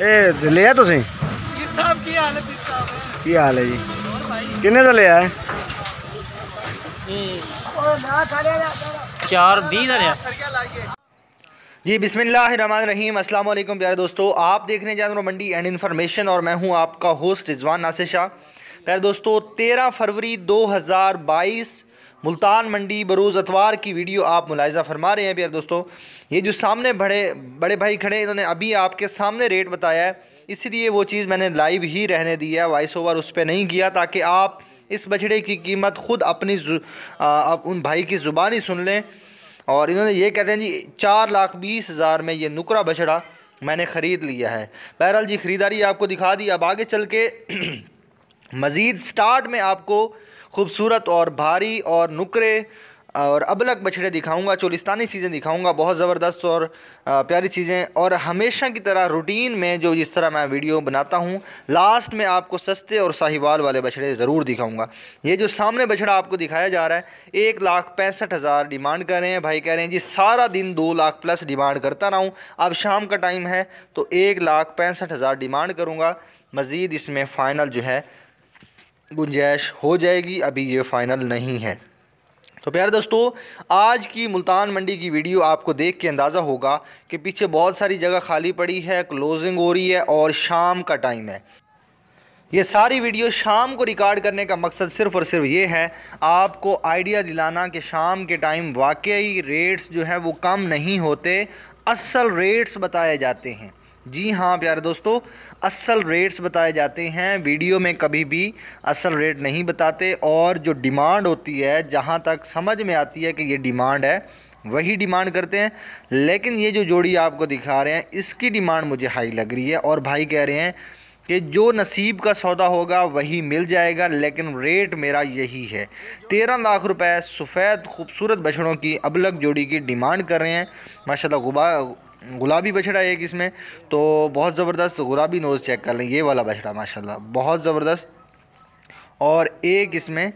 ਇਹ ਲਿਆ ਤੁਸੀਂ ਜੀ ਸਾਹਿਬ है जी प्यारे दोस्तों आप देख रहे हैं जानवर मंडी एंड इन्फॉर्मेशन और मैं हूं आपका होस्ट रिजवान नासिर शाह प्यारे दोस्तों 13 फरवरी 2022 मुल्तान मंडी बरूज़ अतवार की वीडियो आप मुलायजा फरमा रहे हैं प्यार दोस्तों ये जो सामने बड़े बड़े भाई खड़े इन्होंने अभी आपके सामने रेट बताया है इसलिए वो चीज़ मैंने लाइव ही रहने दी है वॉइस ओवर उस पर नहीं किया ताकि आप इस बछड़े की कीमत ख़ुद अपनी आप उन भाई की ज़ुबानी सुन लें और इन्होंने ये कहते हैं जी चार लाख बीस हज़ार में ये नुकरा बछड़ा मैंने ख़रीद लिया है बहरहाल जी ख़रीदारी आपको दिखा दी अब आगे चल के मज़ीद स्टार्ट में आपको खूबसूरत और भारी और नुकरे और अबलग बछड़े दिखाऊंगा चोलिस्तानी चीज़ें दिखाऊंगा बहुत ज़बरदस्त और प्यारी चीज़ें और हमेशा की तरह रूटीन में जो जिस तरह मैं वीडियो बनाता हूँ लास्ट में आपको सस्ते और साहिवाल वाले बछड़े ज़रूर दिखाऊंगा ये जो सामने बछड़ा आपको दिखाया जा रहा है एक लाख पैंसठ हज़ार डिमांड कर रहे हैं भाई कह रहे हैं जी सारा दिन दो लाख प्लस डिमांड करता रहा हूँ अब शाम का टाइम है तो एक लाख पैंसठ हज़ार डिमांड करूँगा मज़ीद इसमें फ़ाइनल जो है गुंजाइश हो जाएगी अभी ये फ़ाइनल नहीं है तो प्यारे दोस्तों आज की मुल्तान मंडी की वीडियो आपको देख के अंदाज़ा होगा कि पीछे बहुत सारी जगह खाली पड़ी है क्लोजिंग हो रही है और शाम का टाइम है ये सारी वीडियो शाम को रिकॉर्ड करने का मकसद सिर्फ और सिर्फ ये है आपको आइडिया दिलाना कि शाम के टाइम वाकई रेट्स जो हैं वो कम नहीं होते असल रेट्स बताए जाते हैं जी हाँ प्यारे दोस्तों असल रेट्स बताए जाते हैं वीडियो में कभी भी असल रेट नहीं बताते और जो डिमांड होती है जहाँ तक समझ में आती है कि ये डिमांड है वही डिमांड करते हैं लेकिन ये जो जोड़ी आपको दिखा रहे हैं इसकी डिमांड मुझे हाई लग रही है और भाई कह रहे हैं कि जो नसीब का सौदा होगा वही मिल जाएगा लेकिन रेट मेरा यही है तेरह लाख रुपए सफ़ेद खूबसूरत बछड़ों की अबलग जोड़ी की डिमांड कर रहे हैं माशाल्लाह गुबा गुलाबी बछड़ा एक इसमें तो बहुत ज़बरदस्त गुलाबी नोज़ चेक कर लें ये वाला बछड़ा माशाल्लाह बहुत ज़बरदस्त और एक इसमें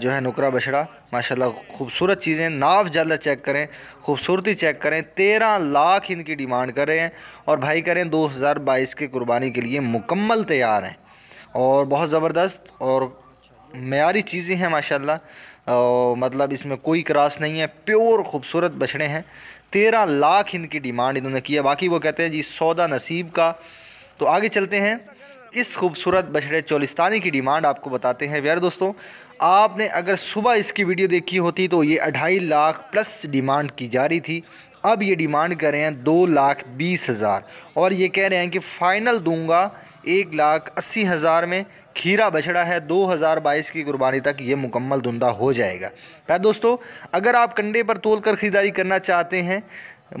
जो है नुकरा बछड़ा माशाल्लाह खूबसूरत चीज़ें नाव जल चेक करें खूबसूरती चेक करें तेरह लाख इनकी डिमांड कर रहे हैं और भाई करें दो हज़ार बाईस के कुर्बानी के लिए मुकम्मल तैयार हैं और बहुत ज़बरदस्त और मैारी चीज़ें हैं माशाल्लाह मतलब इसमें कोई क्रॉस नहीं है प्योर खूबसूरत बछड़े हैं तेरह लाख इनकी डिमांड इन्होंने की है बाकी वो कहते हैं जी सौदा नसीब का तो आगे चलते हैं इस खूबसूरत बछड़े चोलिस्तानी की डिमांड आपको बताते हैं व्यार दोस्तों आपने अगर सुबह इसकी वीडियो देखी होती तो ये अढ़ाई लाख प्लस डिमांड की जा रही थी अब ये डिमांड कर रहे हैं दो लाख बीस हज़ार और ये कह रहे हैं कि फ़ाइनल दूंगा एक लाख अस्सी हज़ार में खीरा बछड़ा है 2022 की कुर्बानी तक ये मुकम्मल धुंधा हो जाएगा पैर दोस्तों अगर आप कंडे पर तोल कर ख़रीदारी करना चाहते हैं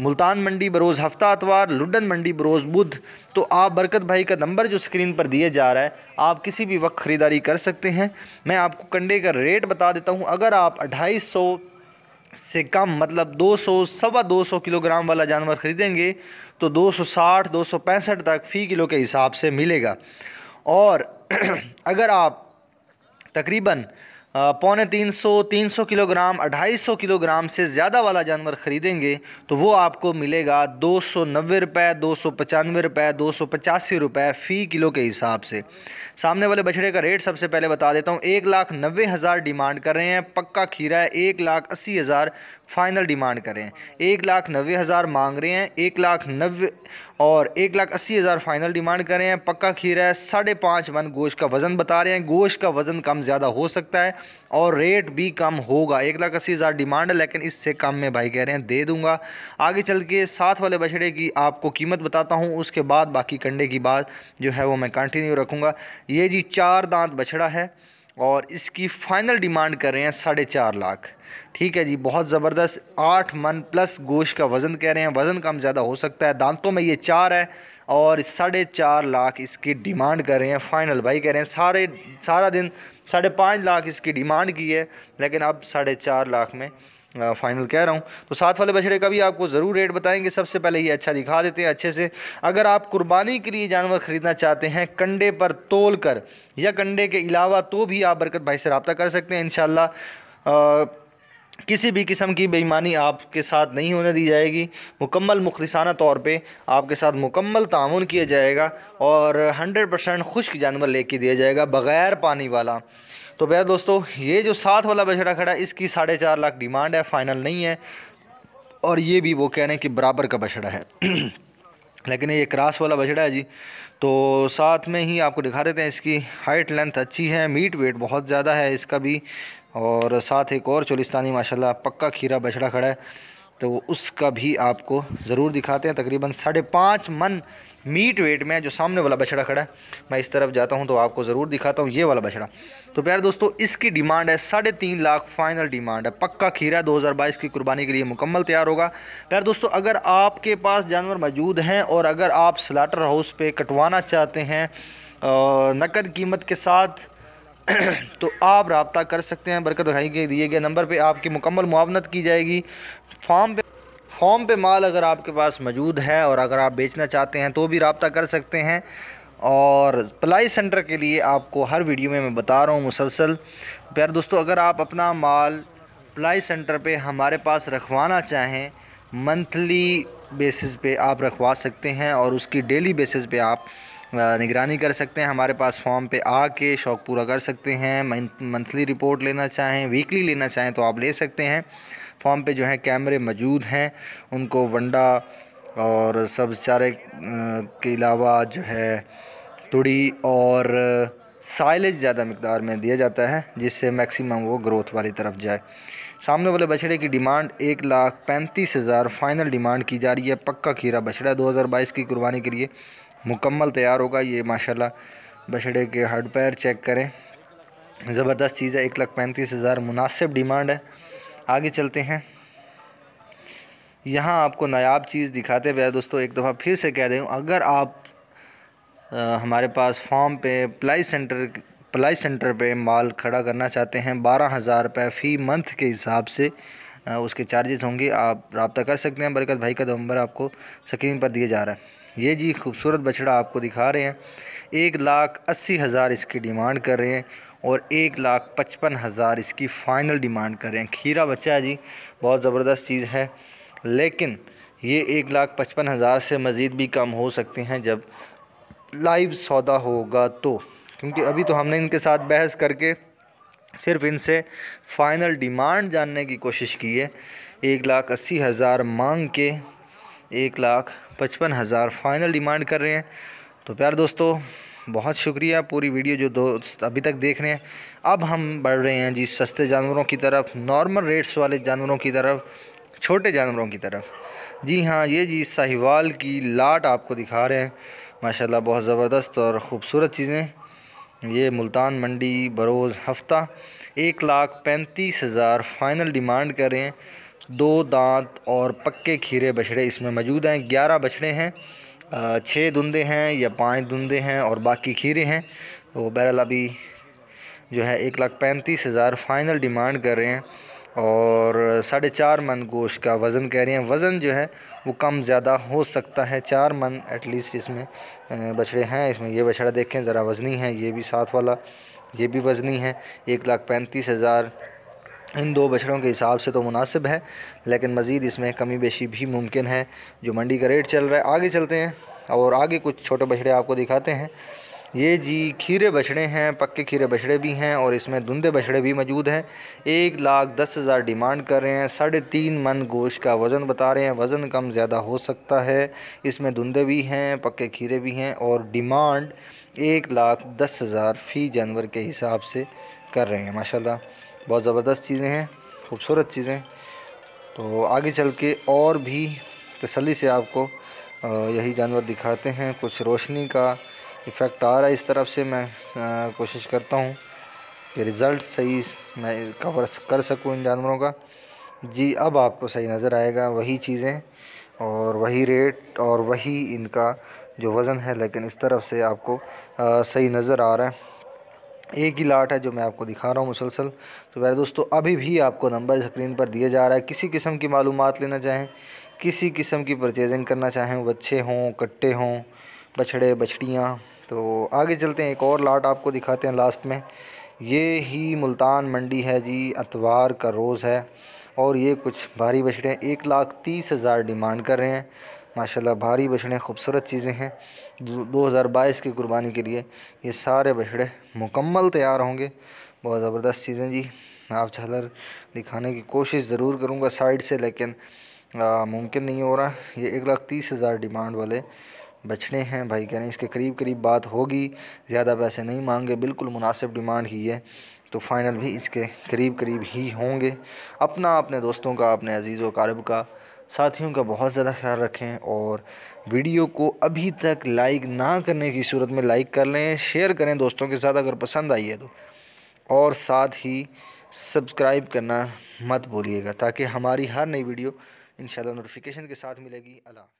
मुल्तान मंडी बरोज़ हफ्ता आतवार लुडन मंडी बरोज़ बुध तो आप बरकत भाई का नंबर जो स्क्रीन पर दिया जा रहा है आप किसी भी वक्त ख़रीदारी कर सकते हैं मैं आपको कंडे का रेट बता देता हूँ अगर आप अढ़ाई से कम मतलब दो सौ सवा दो सौ किलोग्राम वाला जानवर ख़रीदेंगे तो दो सौ साठ दो सौ पैंसठ तक फ़ी किलो के हिसाब से मिलेगा और अगर आप तकरीबन पौने तीन सौ तीन सौ किलोग्राम अढ़ाई सौ किलोग्राम से ज़्यादा वाला जानवर ख़रीदेंगे तो वो आपको मिलेगा दो सौ नब्बे रुपये दो सौ पचानवे रुपये दो सौ पचासी रुपये फ़ी किलो के हिसाब से सामने वाले बछड़े का रेट सबसे पहले बता देता हूँ एक लाख नब्बे हज़ार डिमांड कर रहे हैं पक्का खीरा है एक लाख अस्सी हज़ार फ़ाइनल डिमांड करें एक लाख नबे हज़ार मांग रहे हैं एक लाख नब्बे और एक लाख अस्सी हज़ार फ़ाइनल डिमांड कर रहे हैं पक्का खीरा है साढ़े पाँच मन गोश्त का वज़न बता रहे हैं गोश्त का वज़न कम ज़्यादा हो सकता है और रेट भी कम होगा एक लाख अस्सी हज़ार डिमांड है लेकिन इससे कम में भाई कह रहे हैं दे दूंगा आगे चल के साथ वाले बछड़े की आपको कीमत बताता हूँ उसके बाद बाकी कंडे की बात जो है वो मैं कंटिन्यू रखूँगा ये जी चार दांत बछड़ा है और इसकी फ़ाइनल डिमांड कर रहे हैं साढ़े चार लाख ठीक है जी बहुत ज़बरदस्त आठ मन प्लस गोश का वज़न कह रहे हैं वज़न कम ज़्यादा हो सकता है दांतों में ये चार है और साढ़े चार लाख इसकी डिमांड कर रहे हैं फ़ाइनल भाई कह रहे हैं सारे सारा दिन साढ़े पाँच लाख इसकी डिमांड की है लेकिन अब साढ़े चार लाख में फाइनल कह रहा हूँ तो साथ वाले बछड़े का भी आपको ज़रूर रेट बताएंगे सबसे पहले ये अच्छा दिखा देते हैं अच्छे से अगर आप कुर्बानी के लिए जानवर ख़रीदना चाहते हैं कंडे पर तोल कर या कंडे के अलावा तो भी आप बरकत भाई से रबता कर सकते हैं इन किसी भी किस्म की बेईमानी आपके साथ नहीं होने दी जाएगी मुकम्मल मुखलसाना तौर पे आपके साथ मुकम्मल तान किया जाएगा और 100 परसेंट खुश्क जानवर लेके दिया जाएगा बग़ैर पानी वाला तो भैया दोस्तों ये जो साथ वाला बछड़ा खड़ा है इसकी साढ़े चार लाख डिमांड है फाइनल नहीं है और ये भी वो कह रहे हैं कि बराबर का बछड़ा है लेकिन ये क्रास वाला बछड़ा है जी तो साथ में ही आपको दिखा देते हैं इसकी हाइट लेंथ अच्छी है मीट वेट बहुत ज़्यादा है इसका भी और साथ एक और चोलिस्तानी माशाल्लाह पक्का खीरा बछड़ा खड़ा है तो उसका भी आपको ज़रूर दिखाते हैं तकरीबन साढ़े पाँच मन मीट वेट में जो सामने वाला बछड़ा खड़ा है मैं इस तरफ जाता हूँ तो आपको ज़रूर दिखाता हूँ ये वाला बछड़ा तो प्यार दोस्तों इसकी डिमांड है साढ़े तीन लाख फाइनल डिमांड है पक्का खीरा 2022 की कुर्बानी के लिए मुकम्मल तैयार होगा प्यारे दोस्तों अगर आपके पास जानवर मौजूद हैं और अगर आप स्लाटर हाउस पर कटवाना चाहते हैं नकद कीमत के साथ तो आप रबता कर सकते हैं बरकत भाई के दिए गए नंबर पर आपकी मुकम्मल मुआवनत की जाएगी फॉर्म पर फॉर्म पे माल अगर आपके पास मौजूद है और अगर आप बेचना चाहते हैं तो भी रबता कर सकते हैं और प्लाई सेंटर के लिए आपको हर वीडियो में मैं बता रहा हूँ मुसलसल प्यार दोस्तों अगर आप अपना माल प्लाई सेंटर पे हमारे पास रखवाना चाहें मंथली बेसिस पे आप रखवा सकते हैं और उसकी डेली बेसिस पे आप निगरानी कर सकते हैं हमारे पास फॉर्म पे आके शौक़ पूरा कर सकते हैं मंथली रिपोर्ट लेना चाहें वीकली लेना चाहें तो आप ले सकते हैं फॉर्म पे जो है कैमरे मौजूद हैं उनको वंडा और सब चारे के अलावा जो है तुड़ी और साइलेज ज़्यादा मकदार में दिया जाता है जिससे मैक्सिमम वो ग्रोथ वाली तरफ जाए सामने वाले बछड़े की डिमांड एक लाख पैंतीस हज़ार फाइनल डिमांड की जा रही है पक्का खीरा बछड़ा 2022 की कुर्बानी के लिए मुकम्मल तैयार होगा ये माशाल्लाह बछड़े के हड पैर चेक करें ज़बरदस्त चीज़ है एक लाख पैंतीस हज़ार मुनासिब डिमांड है आगे चलते हैं यहाँ आपको नायाब चीज़ दिखाते हुए दोस्तों एक दफ़ा फिर से कह दें अगर आप आ, हमारे पास फॉर्म पे प्लाई सेंटर प्लाई सेंटर पे माल खड़ा करना चाहते हैं बारह हज़ार रुपये फ़ी मंथ के हिसाब से आ, उसके चार्जेस होंगे आप रबता कर सकते हैं बरकत भाई का नंबर आपको स्क्रीन पर दिया जा रहा है ये जी खूबसूरत बछड़ा आपको दिखा रहे हैं एक लाख अस्सी हज़ार इसकी डिमांड कर रहे हैं और एक लाख पचपन हज़ार इसकी फ़ाइनल डिमांड कर रहे हैं खीरा बच्चा है जी बहुत ज़बरदस्त चीज़ है लेकिन ये एक लाख पचपन हज़ार से मज़ीद भी कम हो सकते हैं जब लाइव सौदा होगा तो क्योंकि अभी तो हमने इनके साथ बहस करके सिर्फ इनसे फ़ाइनल डिमांड जानने की कोशिश की है एक लाख अस्सी हज़ार मांग के एक लाख पचपन हज़ार फाइनल डिमांड कर रहे हैं तो प्यार दोस्तों बहुत शुक्रिया पूरी वीडियो जो दोस्त अभी तक देख रहे हैं अब हम बढ़ रहे हैं जी सस्ते जानवरों की तरफ नॉर्मल रेट्स वाले जानवरों की तरफ छोटे जानवरों की तरफ जी हाँ ये जी साहिवाल की लाट आपको दिखा रहे हैं माशाल्लाह बहुत ज़बरदस्त और ख़ूबसूरत चीज़ें ये मुल्तान मंडी बरोज़ हफ्ता एक लाख पैंतीस हज़ार फाइनल डिमांड कर रहे हैं दो दांत और पक्के खीरे बछड़े इसमें मौजूद हैं ग्यारह बछड़े हैं छः धुंदे हैं या पाँच धुंदे हैं और बाकी खीरे हैं तो बहरहाल अभी जो है एक लाख पैंतीस हज़ार फाइनल डिमांड कर रहे हैं और साढ़े चार मन को उसका वज़न कह रहे हैं वज़न जो है वो कम ज़्यादा हो सकता है चार मन एटलीस्ट इसमें बछड़े हैं इसमें ये बछड़ा देखें ज़रा वज़नी है ये भी साथ वाला ये भी वज़नी है एक लाख पैंतीस हज़ार इन दो बछड़ों के हिसाब से तो मुनासिब है लेकिन मज़ीद इसमें कमी बेशी भी मुमकिन है जो मंडी का रेट चल रहा है आगे चलते हैं और आगे कुछ छोटे बछड़े आपको दिखाते हैं ये जी खीरे बछड़े हैं पक्के खीरे बछड़े भी हैं और इसमें धुंधे बछड़े भी मौजूद हैं एक लाख दस हज़ार डिमांड कर रहे हैं साढ़े तीन मन गोश्त का वज़न बता रहे हैं वज़न कम ज़्यादा हो सकता है इसमें धुंधे भी हैं पक्के खीरे भी हैं और डिमांड एक लाख दस हज़ार फ़ी जानवर के हिसाब से कर रहे हैं माशाल्लाह बहुत ज़बरदस्त चीज़ें हैं खूबसूरत चीज़ें तो आगे चल के और भी तसली से आपको यही जानवर दिखाते हैं कुछ रोशनी का इफ़ेक्ट आ रहा है इस तरफ से मैं कोशिश करता हूँ कि रिज़ल्ट सही मैं कवर कर सकूँ इन जानवरों का जी अब आपको सही नज़र आएगा वही चीज़ें और वही रेट और वही इनका जो वज़न है लेकिन इस तरफ से आपको आ, सही नज़र आ रहा है एक ही लाट है जो मैं आपको दिखा रहा हूँ मुसलसल तो मेरे दोस्तों अभी भी आपको नंबर स्क्रीन पर दिया जा रहा है किसी किस्म की मालूम लेना चाहें किसी किस्म की परचेजिंग करना चाहें बच्चे हों कट्टे हों बछड़े बछड़ियाँ तो आगे चलते हैं एक और लाट आपको दिखाते हैं लास्ट में ये ही मुल्तान मंडी है जी अतवार का रोज़ है और ये कुछ भारी बछड़े एक लाख तीस हज़ार डिमांड कर रहे हैं माशाल्लाह भारी बछड़े खूबसूरत चीज़ें हैं दो हज़ार बाईस की कुर्बानी के लिए ये सारे बछड़े मुकम्मल तैयार होंगे बहुत ज़बरदस्त चीज़ें जी आप झलर दिखाने की कोशिश ज़रूर करूँगा साइड से लेकिन मुमकिन नहीं हो रहा ये एक लाख तीस हज़ार डिमांड वाले बछड़े हैं भाई कह रहे हैं इसके करीब करीब बात होगी ज़्यादा पैसे नहीं मांगे बिल्कुल मुनासिब डिमांड ही है तो फ़ाइनल भी इसके करीब करीब ही होंगे अपना अपने दोस्तों का अपने अजीज़ व कारब का साथियों का बहुत ज़्यादा ख्याल रखें और वीडियो को अभी तक लाइक ना करने की सूरत में लाइक कर लें शेयर करें दोस्तों के साथ अगर पसंद आई है तो और साथ ही सब्सक्राइब करना मत भूलिएगा ताकि हमारी हर नई वीडियो इन नोटिफिकेशन के साथ मिलेगी अला